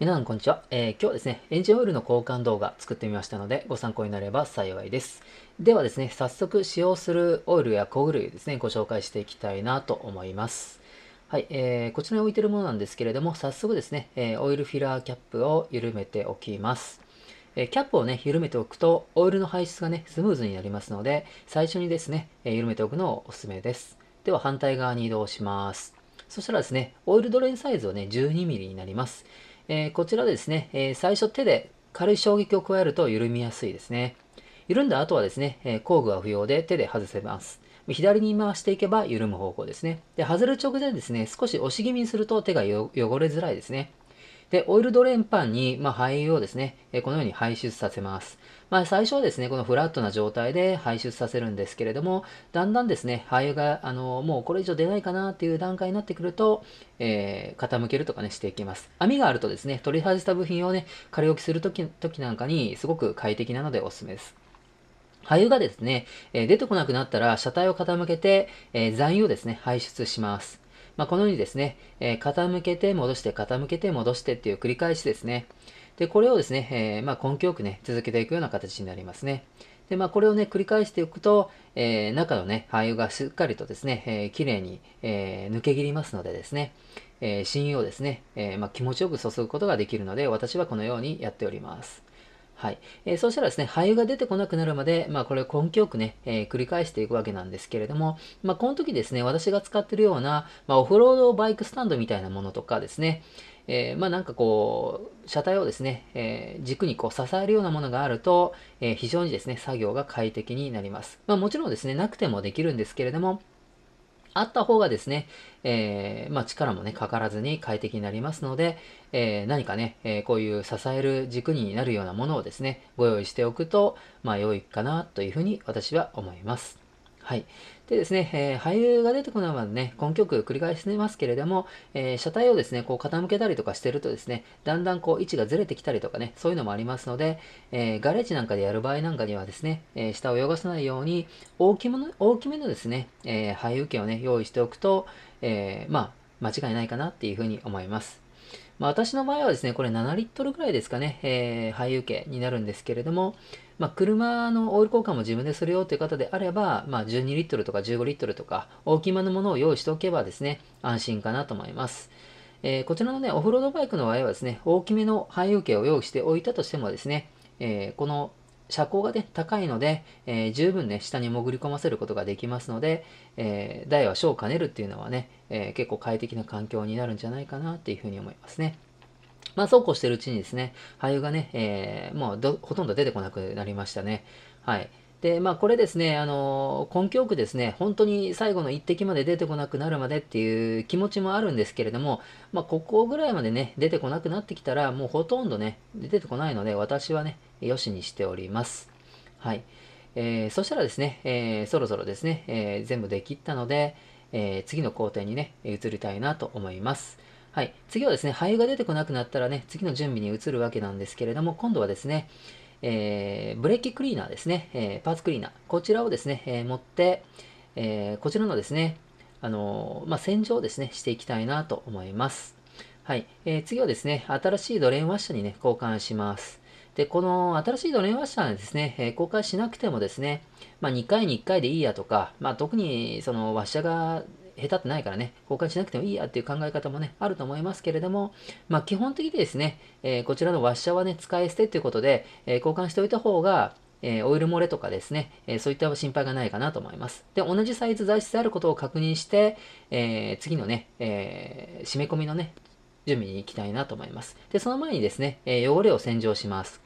皆さんこんにちは、えー、今日はですね、エンジンオイルの交換動画作ってみましたので、ご参考になれば幸いです。ではですね、早速使用するオイルや工具類ですね、ご紹介していきたいなと思います。はい、えー、こちらに置いてるものなんですけれども、早速ですね、えー、オイルフィラーキャップを緩めておきます。えキャップをね、緩めておくと、オイルの排出がね、スムーズになりますので、最初にですね、え緩めておくのをおすすめです。では反対側に移動します。そしたらですね、オイルドレンサイズはね、12mm になります。えー、こちらですね、えー、最初手で軽い衝撃を加えると緩みやすいですね。緩んだ後はですね、え工具は不要で手で外せます。左に回していけば緩む方向ですね。で、外れる直前ですね、少し押し気味にすると手が汚れづらいですね。で、オイルドレンパンに、まあ、油をですね、このように排出させます。まあ、最初はですね、このフラットな状態で排出させるんですけれども、だんだんですね、廃油が、あの、もうこれ以上出ないかなっていう段階になってくると、えー、傾けるとかね、していきます。網があるとですね、取り外した部品をね、仮置きするときなんかにすごく快適なのでおすすめです。灰がですね、え出てこなくなったら車体を傾けて、え残油をですね、排出します。まあ、このようにですね、えー、傾けて戻して、傾けて戻してっていう繰り返しですね。で、これをですね、えー、まあ、根気よくね、続けていくような形になりますね。で、まあ、これをね、繰り返していくと、えー、中のね、俳優がしっかりとですね、えー、綺麗に、えー、抜け切りますのでですね、えー、信用をですね、えー、まあ、気持ちよく注ぐことができるので、私はこのようにやっております。はい。えー、そうしたらですね、俳優が出てこなくなるまで、まあこれ根気よくね、えー、繰り返していくわけなんですけれども、まあこの時ですね、私が使ってるような、まあオフロードバイクスタンドみたいなものとかですね、えー、まあなんかこう、車体をですね、えー、軸にこう支えるようなものがあると、えー、非常にですね、作業が快適になります。まあもちろんですね、なくてもできるんですけれども、あった方がですね、えー、まあ、力もね、かからずに快適になりますので、えー、何かね、えー、こういう支える軸になるようなものをですね、ご用意しておくと、まあ、良いかなというふうに私は思います。はい。でですね、えー、俳優が出てこないまでね、根拠繰り返してますけれども、えー、車体をですね、こう傾けたりとかしてるとですね、だんだんこう位置がずれてきたりとかね、そういうのもありますので、えー、ガレージなんかでやる場合なんかにはですね、え下を汚さないように大きめの、大きめのですね、えー、俳優券をね、用意しておくと、えまあ、間違いないかなっていうふうに思います。まあ、私の場合はですね、これ7リットルぐらいですかね、えー、廃油系になるんですけれども、まあ、車のオイル交換も自分でするよという方であれば、まあ、12リットルとか15リットルとか、大きめのものを用意しておけばですね、安心かなと思います。えー、こちらのね、オフロードバイクの場合はですね、大きめの廃油系を用意しておいたとしてもですね、えー、この車高がね、高いので、えー、十分ね、下に潜り込ませることができますので、えー、台は小を兼ねるっていうのはね、えー、結構快適な環境になるんじゃないかなっていうふうに思いますね。まあ、そうこうしてるうちにですね、俳優がね、えー、もうほとんど出てこなくなりましたね。はい。で、まあ、これですね、あの、根よくですね、本当に最後の一滴まで出てこなくなるまでっていう気持ちもあるんですけれども、まあ、ここぐらいまでね、出てこなくなってきたら、もうほとんどね、出てこないので、私はね、よしにしております。はい。えー、そしたらですね、えー、そろそろですね、えー、全部で切ったので、え次の工程にね、移りたいなと思います。はい。次はですね、灰が出てこなくなったらね、次の準備に移るわけなんですけれども、今度はですね、えー、ブレーキクリーナーですね、えパーツクリーナー、こちらをですね、え持って、えこちらのですね、あのまあ、洗浄ですね、していきたいなと思います。はい、え次はですね、新しいドレーンワッシャーにね、交換します。で、この新しいドレーンワッシャーですね、えー、公開しなくてもですね、まあ、2回に1回でいいやとか、まあ、特にそのワッシャーが下手ってないからね、交換しなくてもいいやっていう考え方もね、あると思いますけれども、まあ、基本的にですね、えー、こちらのワッシャーはね、使い捨てということで、えー、交換しておいた方が、えー、オイル漏れとかですね、えそういった心配がないかなと思います。で、同じサイズ材質であることを確認して、え次のね、え締め込みのね、準備に行きたいなと思います。で、その前にですね、え汚れを洗浄します。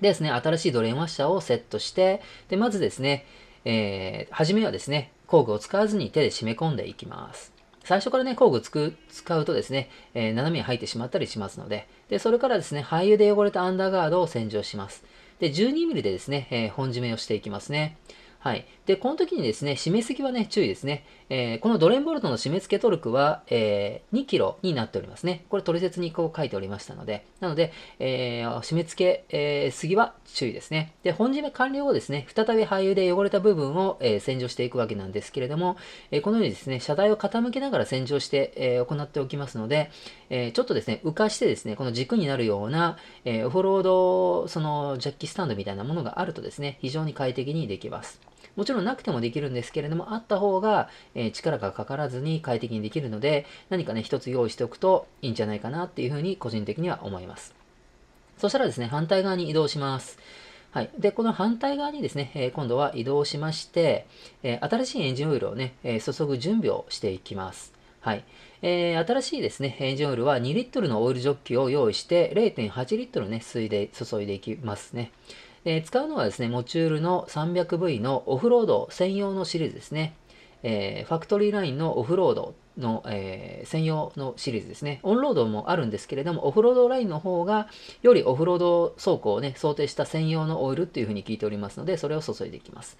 でですね、新しいドレンワッシャーをセットして、で、まずですね、えー、初めはですね、工具を使わずに手で締め込んでいきます。最初からね、工具つく使うとですね、えー、斜めに入ってしまったりしますので、で、それからですね、廃油で汚れたアンダーガードを洗浄します。で、12mm でですね、えー、本締めをしていきますね。はい。で、この時にですね、締め付けはね、注意ですね。えー、このドレンボルトの締め付けトルクは、えー、2キロになっておりますね。これ、取説にこう書いておりましたので、なので、えー、締め付け、えー、すぎは注意ですね。で、本締め完了後ですね、再び廃油で汚れた部分を、え洗浄していくわけなんですけれども、えこのようにですね、車体を傾けながら洗浄して、え行っておきますので、えちょっとですね、浮かしてですね、この軸になるような、えオフロード、その、ジャッキスタンドみたいなものがあるとですね、非常に快適にできます。もちろんなくてもできるんですけれども、あった方が、えー、力がかからずに快適にできるので、何かね、一つ用意しておくといいんじゃないかなっていうふうに個人的には思います。そしたらですね、反対側に移動します。はい。で、この反対側にですね、えー、今度は移動しまして、えー、新しいエンジンオイルをね、えー、注ぐ準備をしていきます。はい。えー、新しいですね、エンジンオイルは2リットルのオイルジョッキを用意して、0.8リットルね、水で注いでいきますね。えー、使うのはですね、モチュールの 300V のオフロード専用のシリーズですね。えー、ファクトリーラインのオフロードの、えー、専用のシリーズですね。オンロードもあるんですけれども、オフロードラインの方が、よりオフロード走行をね、想定した専用のオイルっていうふうに聞いておりますので、それを注いでいきます。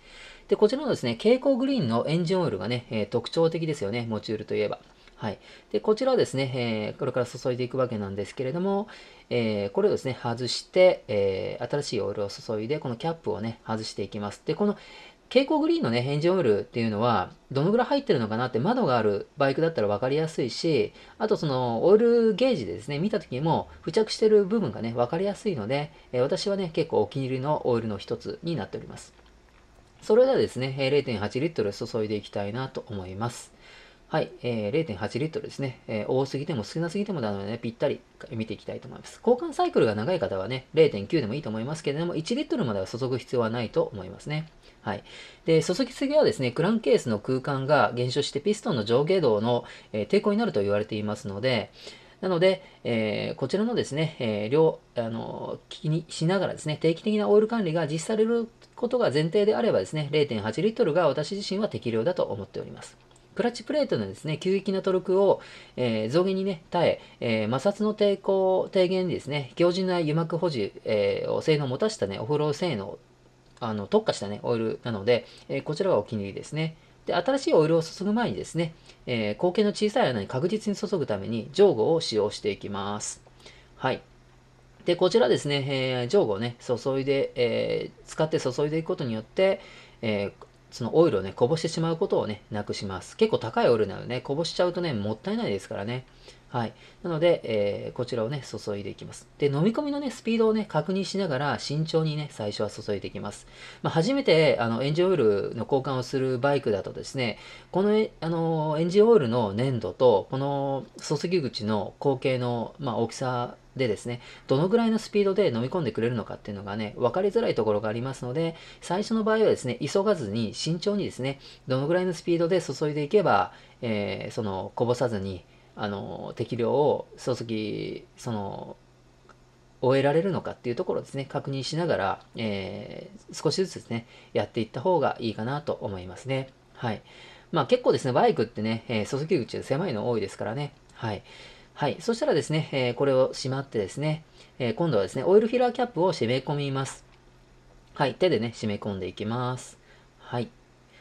で、こちらのですね、蛍光グリーンのエンジンオイルがね、えー、特徴的ですよね、モチュールといえば。はい。で、こちらをですね、えー、これから注いでいくわけなんですけれども、えー、これをですね、外して、えー、新しいオイルを注いで、このキャップをね、外していきます。で、この蛍光グリーンのね、エンジンオイルっていうのは、どのぐらい入ってるのかなって窓があるバイクだったら分かりやすいし、あとそのオイルゲージでですね、見た時も付着してる部分がね、分かりやすいので、え私はね、結構お気に入りのオイルの一つになっております。それではですね、0.8リットル注いでいきたいなと思います。はい、えー、0.8リットルですね、えー、多すぎても少なすぎてもなので、ね、ぴったり見ていきたいと思います。交換サイクルが長い方はね、0.9でもいいと思いますけれども、1リットルまでは注ぐ必要はないと思いますね。はい。で、注ぎすぎはですね、クランケースの空間が減少してピストンの上下動の、えー、抵抗になると言われていますので、なので、えー、こちらのですね、えー、量、あの、気にしながらですね、定期的なオイル管理が実施されることが前提であればですね、0.8リットルが私自身は適量だと思っております。クラッチプレートのですね、急激なトルクを、えー、増減にね、耐ええー、摩擦の抵抗低減にですね、強靭な油膜保持、えー、性能を持たしたね、オフロー性能、あの、特化したね、オイルなので、えー、こちらがお気に入りですね。で、新しいオイルを注ぐ前にですね、えー、口径の小さい穴に確実に注ぐために、上後を使用していきます。はい。で、こちらですね、えー、上後をね、注いで、えー、使って注いでいくことによって、えー、そのオイルをね、こぼしてしまうことをね、なくします。結構高いオイルなのでね、こぼしちゃうとね、もったいないですからね。はい。なので、えー、こちらをね、注いでいきます。で、飲み込みのね、スピードをね、確認しながら、慎重にね、最初は注いでいきます。まあ、初めて、あの、エンジンオイルの交換をするバイクだとですね、この、あの、エンジンオイルの粘土と、この注ぎ口の口径の、まあ、大きさでですね、どのぐらいのスピードで飲み込んでくれるのかっていうのがね、分かりづらいところがありますので、最初の場合はですね、急がずに慎重にですね、どのぐらいのスピードで注いでいけば、えー、その、こぼさずに、あの、適量を注ぎ、その、終えられるのかっていうところですね、確認しながら、えー、少しずつですね、やっていった方がいいかなと思いますね。はい。まあ結構ですね、バイクってね、えー、注ぎ口狭いの多いですからね。はい。はい。そしたらですね、えー、これをしまってですね、えー、今度はですね、オイルフィラーキャップを締め込みます。はい。手でね、締め込んでいきます。はい。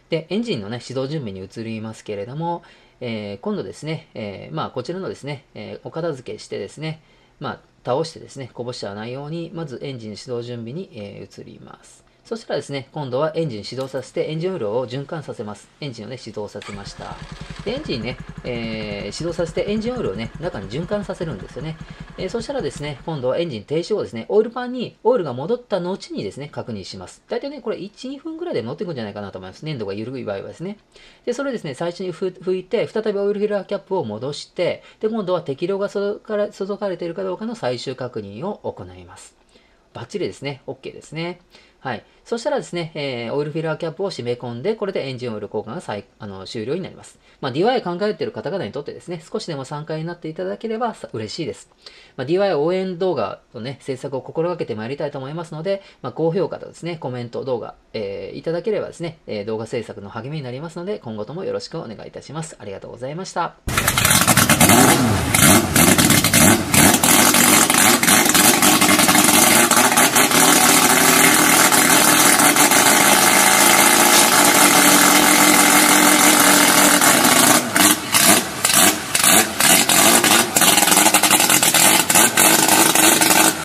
で、エンジンのね、始動準備に移りますけれども、えー、今度ですね、えまあ、こちらのですね、えお片付けしてですね、まあ、倒してですね、こぼしちゃわないように、まずエンジン始動準備に、え移ります。そしたらですね、今度はエンジン始動させて、エンジンオイルを循環させます。エンジンをね、始動させました。で、エンジンね、えー、始動させて、エンジンオイルをね、中に循環させるんですよね。えー、そしたらですね、今度はエンジン停止後ですね、オイルパンにオイルが戻った後にですね、確認します。大体ね、これ1、2分ぐらいで戻っていくんじゃないかなと思います。粘土が緩い場合はですね。で、それですね、最初に拭いて、再びオイルフィルターキャップを戻して、で、今度は適量が注がれているかどうかの最終確認を行います。バッチリですね。OK ですね。はい。そしたらですね、えー、オイルフィルアーキャップを締め込んで、これでエンジンオイル交換が再あの終了になります。まあ、DIY 考えている方々にとってですね、少しでも参加になっていただければ嬉しいです。まあ、DIY 応援動画のね、制作を心がけてまいりたいと思いますので、まあ、高評価とですね、コメント、動画、えー、いただければですね、えー、動画制作の励みになりますので、今後ともよろしくお願いいたします。ありがとうございました。